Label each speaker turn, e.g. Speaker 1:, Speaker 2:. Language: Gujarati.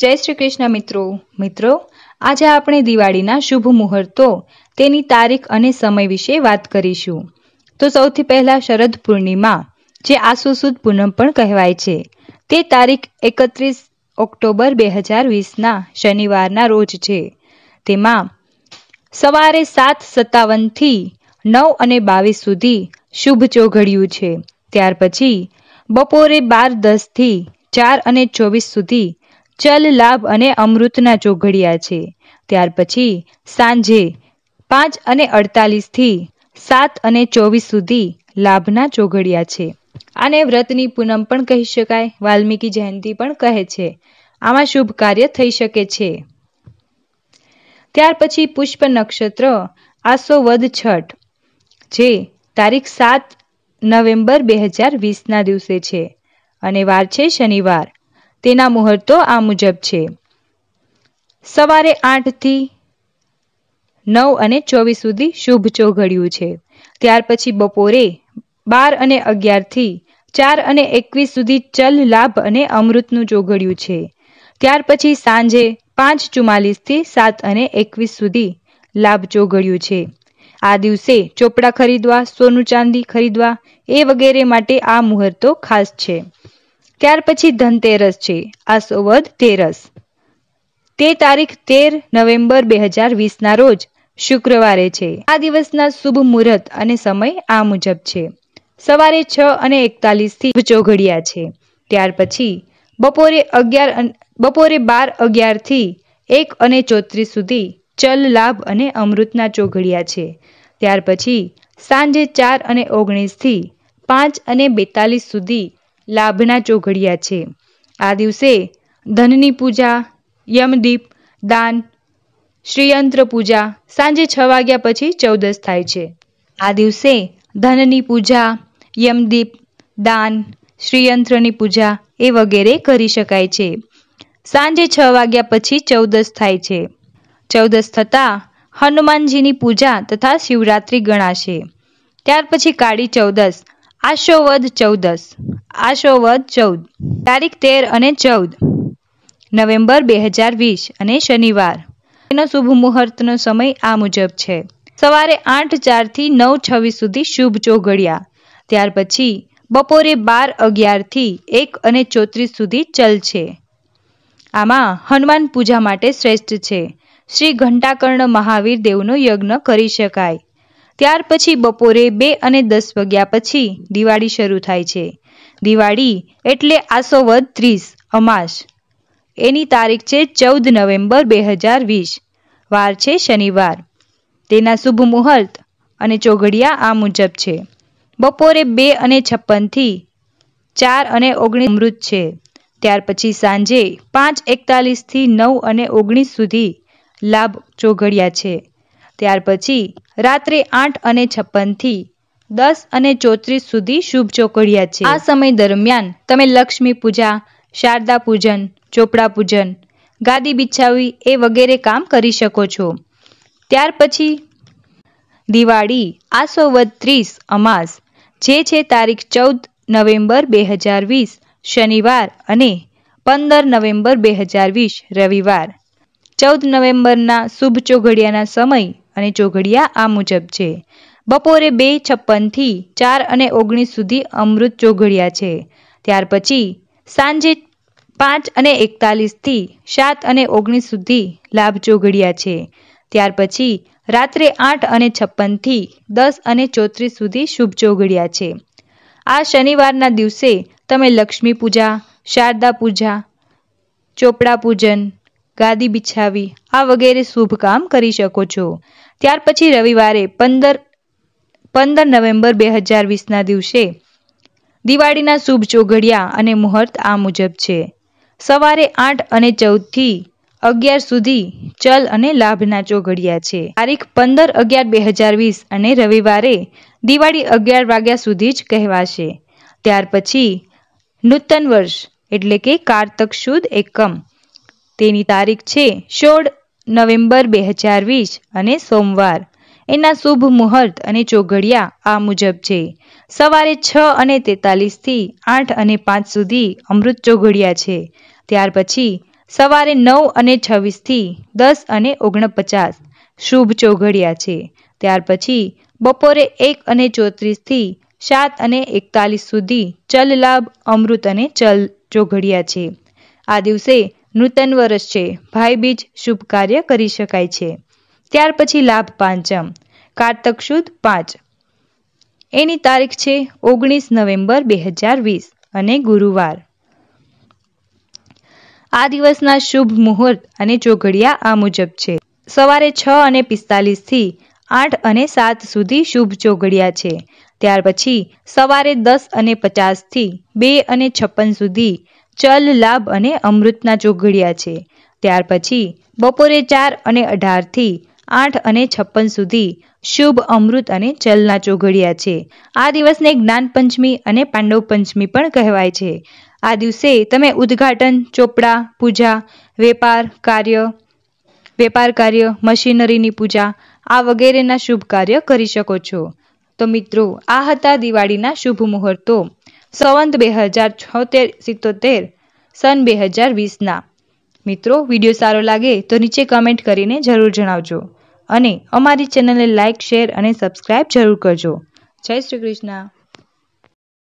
Speaker 1: જય શ્રી કૃષ્ણ મિત્રો મિત્રો આજે આપણે દિવાળીના શુભ મુહૂર્તો તેની તારીખ અને સમય વિશે વાત કરીશું તો સૌથી પહેલાં શરદ પૂર્ણિમા જે આસુ સુદ પૂનમ પણ કહેવાય છે તે તારીખ એકત્રીસ ઓક્ટોબર બે હજાર વીસના શનિવારના રોજ છે તેમાં સવારે સાત સત્તાવનથી નવ અને બાવીસ સુધી શુભ ચોઘડિયું છે ત્યાર પછી બપોરે બાર દસથી ચાર અને ચોવીસ સુધી ચલ લાભ અને અમૃતના ચોઘડિયા છે ત્યાર પછી સાંજે પાંચ અને અડતાલીસથી સાત અને ચોવીસ સુધી લાભના ચોઘડિયા છે આને વ્રતની પૂનમ પણ કહી શકાય વાલ્મીકી જયંતિ પણ કહે છે આમાં શુભ કાર્ય થઈ શકે છે ત્યાર પછી પુષ્પ નક્ષત્ર આસો વદ છઠ જે તારીખ સાત નવેમ્બર બે હજાર વીસના દિવસે છે અને વાર છે શનિવાર તેના મુહૂર્તો આ મુજબ છે સવારે આઠથી નવ અને ચોવીસ સુધી શુભ ચોઘડિયું છે ત્યાર પછી બપોરે બાર અને અગિયારથી ચાર અને એકવીસ સુધી ચલ લાભ અને અમૃતનું ચોઘડિયું છે ત્યાર પછી સાંજે પાંચ ચુમ્માલીસથી સાત અને એકવીસ સુધી લાભ ચોઘડિયું છે આ દિવસે ચોપડા ખરીદવા સોનું ચાંદી ખરીદવા એ વગેરે માટે આ મુહૂર્તો ખાસ છે ત્યાર પછી ધનતેરસ છે આસોવદ તેરસ તે તારીખ તેર નવેમ્બર બે હજાર વીસના રોજ શુક્રવારે છે આ દિવસના શુભ મુહૂર્ત અને સમય આ મુજબ છે સવારે છ અને એકતાલીસથી ચોઘડિયા છે ત્યાર પછી બપોરે અગિયાર બપોરે બાર અગિયારથી એક અને ચોત્રીસ સુધી ચલ લાભ અને અમૃતના ચોઘડિયા છે ત્યાર પછી સાંજે ચાર અને ઓગણીસથી પાંચ અને બેતાલીસ સુધી લાભના ચોઘડિયા છે આ દિવસે ધનની પૂજા યમદીપ દાન શ્રીયંત્ર પૂજા સાંજે છ વાગ્યા પછી ચૌદસ થાય છે આ દિવસે ધનની પૂજા યમદીપ દાન શ્રીયંત્રની પૂજા એ વગેરે કરી શકાય છે સાંજે છ વાગ્યા પછી ચૌદસ થાય છે ચૌદસ થતાં હનુમાનજીની પૂજા તથા શિવરાત્રિ ગણાશે ત્યાર પછી કાળી ચૌદસ આશોવદ ચૌદસ આશોવદ ચૌદ તારીખ તેર અને ચૌદ નવેમ્બર બે હજાર વીસ અને શનિવાર એનો શુભ મુહૂર્તનો સમય આ મુજબ છે સવારે આઠ ચારથી નવ છવ્વીસ સુધી શુભ ચોઘડિયા ત્યાર પછી બપોરે બાર અગિયારથી એક અને ચોત્રીસ સુધી ચલ છે આમાં હનુમાન પૂજા માટે શ્રેષ્ઠ છે શ્રી ઘંટાકર્ણ મહાવીર દેવનો યજ્ઞ કરી શકાય ત્યાર પછી બપોરે બે અને દસ વાગ્યા પછી દિવાળી શરૂ થાય છે દિવાળી એટલે આસો વધ ત્રીસ અમાસ એની તારીખ છે ચૌદ નવેમ્બર બે હજાર વીસ વાર છે શનિવાર તેના શુભ મુહૂર્ત અને ચોઘડિયા આ મુજબ છે બપોરે બે અને છપ્પનથી ચાર અને ઓગણીસ અમૃત છે ત્યાર પછી સાંજે પાંચ એકતાલીસથી નવ અને ઓગણીસ સુધી લાભ ચોઘડિયા છે ત્યાર પછી રાત્રે આઠ અને છપ્પન થી દસ અને ચોત્રીસ સુધી શુભ ચોકડિયા છે આ સમય દરમિયાન તમે લક્ષ્મી પૂજા શારદા પૂજન ચોપડા પૂજન ગાદી બિછાવી એ વગેરે કામ કરી શકો છો ત્યાર પછી દિવાળી આસો વદ ત્રીસ અમાસ જે છે તારીખ ચૌદ નવેમ્બર બે હજાર વીસ શનિવાર અને પંદર નવેમ્બર બે હજાર વીસ રવિવાર ચૌદ નવેમ્બરના શુભ ચોઘડિયાના સમય અને ચોઘડિયા આ મુજબ છે બપોરે બે છપ્પનથી ચાર અને ઓગણીસ સુધી અમૃત ચોઘડિયા છે ત્યાર પછી સાંજે પાંચ અને એકતાલીસથી સાત અને ઓગણીસ સુધી લાભ ચોઘડિયા છે ત્યાર પછી રાત્રે આઠ અને છપ્પનથી દસ અને ચોત્રીસ સુધી શુભ ચોઘડિયા છે આ શનિવારના દિવસે તમે લક્ષ્મી પૂજા શારદા પૂજા ચોપડા પૂજન ગાદી બિછાવી આ વગેરે શુભ કામ કરી શકો છો ત્યાર પછી રવિવારે પંદર પંદર નવેમ્બર બે હજાર વીસના દિવસે દિવાળીના શુભ ચોઘડિયા અને મુહૂર્ત આ મુજબ છે સવારે આઠ અને ચૌદથી અગિયાર સુધી ચલ અને લાભના ચોઘડિયા છે તારીખ પંદર અગિયાર બે હજાર વીસ અને રવિવારે દિવાળી અગિયાર વાગ્યા સુધી જ કહેવાશે ત્યાર પછી નૂતન વર્ષ એટલે કે કારતક શુદ્ધ એકમ તેની તારીખ છે સોળ નવેમ્બર બે હજાર વીસ અને સોમવાર એના શુભ મુહૂર્ત અને ચોઘડિયા આ મુજબ છે સવારે છ અને તેતાલીસથી આઠ અને પાંચ સુધી અમૃત ચોઘડિયા છે ત્યાર પછી સવારે નવ અને છવ્વીસથી દસ અને ઓગણપચાસ શુભ ચોઘડિયા છે ત્યાર પછી બપોરે એક અને ચોત્રીસથી સાત અને એકતાલીસ સુધી ચલ લાભ અમૃત અને ચલ ચોઘડિયા છે આ દિવસે નૂતન વર્ષ છે ભાઈબીજ શુભ કાર્ય કરી શકાય છે ત્યાર પછી લાભ પાંચમ કારતક સુદ પાંચ એની તારીખ છે ઓગણીસ નવેમ્બર બે હજાર વીસ અને ગુરુવાર આ દિવસના શુભ મુહૂર્ત અને ચોઘડિયા આ મુજબ છે સવારે છ અને પિસ્તાલીસથી આઠ અને સાત સુધી શુભ ચોઘડિયા છે ત્યાર પછી સવારે દસ અને પચાસથી બે અને છપ્પન સુધી ચલ લાભ અને અમૃતના ચોઘડિયા છે ત્યાર પછી બપોરે ચાર અને અઢારથી આઠ અને છપ્પન સુધી શુભ અમૃત અને ચલના ચોઘડિયા છે આ દિવસને જ્ઞાન પંચમી અને પાંડવ પંચમી પણ કહેવાય છે આ દિવસે તમે ઉદ્ઘાટન ચોપડા પૂજા વેપાર કાર્ય વેપાર કાર્ય મશીનરીની પૂજા આ વગેરેના શુભ કાર્ય કરી શકો છો તો મિત્રો આ હતા દિવાળીના શુભ મુહૂર્તો સંવંત બે હજાર છોતેર સિત્તોતેર સન બે હજાર વીસના મિત્રો વિડીયો સારો લાગે તો નીચે કમેન્ટ કરીને જરૂર જણાવજો અને અમારી ચેનલને લાઇક શેર અને સબસ્ક્રાઇબ જરૂર કરજો જય શ્રી કૃષ્ણ